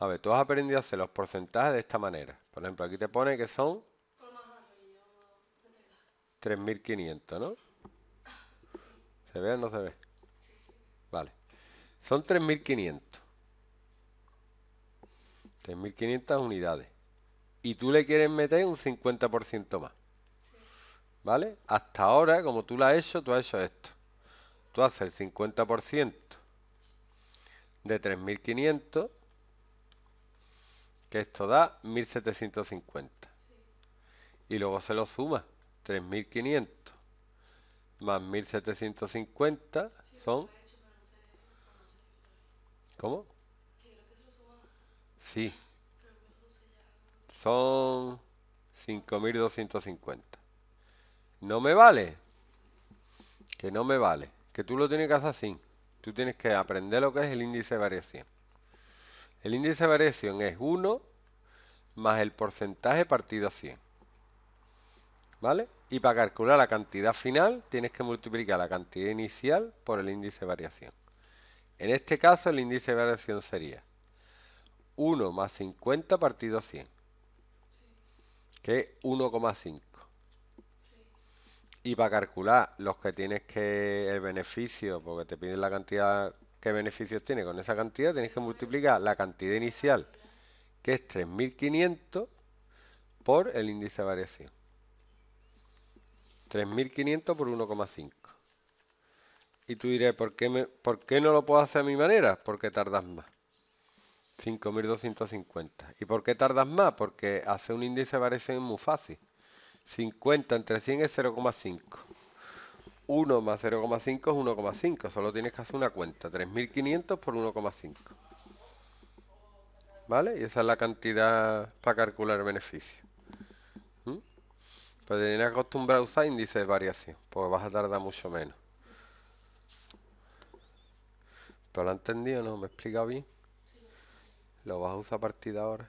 A ver, tú has aprendido a hacer los porcentajes de esta manera. Por ejemplo, aquí te pone que son 3.500, ¿no? ¿Se ve o no se ve? Vale. Son 3.500. 3.500 unidades. Y tú le quieres meter un 50% más. ¿Vale? Hasta ahora, como tú lo has hecho, tú has hecho esto. Tú haces el 50% de 3.500 que esto da 1750. Y luego se lo suma, 3500 más 1750 son... ¿Cómo? Sí. Son 5.250. No me vale. Que no me vale. Que tú lo tienes que hacer así. Tú tienes que aprender lo que es el índice de variación. El índice de variación es 1 más el porcentaje partido a 100. ¿Vale? Y para calcular la cantidad final tienes que multiplicar la cantidad inicial por el índice de variación. En este caso el índice de variación sería 1 más 50 partido 100, que es 1,5. Y para calcular los que tienes que el beneficio, porque te piden la cantidad ¿Qué beneficios tiene? Con esa cantidad tenéis que multiplicar la cantidad inicial, que es 3.500, por el índice de variación. 3.500 por 1,5. Y tú dirás, ¿por qué, ¿por qué no lo puedo hacer a mi manera? Porque tardas más. 5.250. ¿Y por qué tardas más? Porque hacer un índice de variación es muy fácil. 50 entre 100 es 0,5. 1 más 0,5 es 1,5. Solo tienes que hacer una cuenta. 3.500 por 1,5. ¿Vale? Y esa es la cantidad para calcular el beneficio. ¿Mm? Pero pues tienes que acostumbrar a usar índices de variación, porque vas a tardar mucho menos. ¿Pero lo has entendido? ¿No? ¿Me he explicado bien? ¿Lo vas a usar a partir de ahora?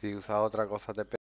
Si usas otra cosa te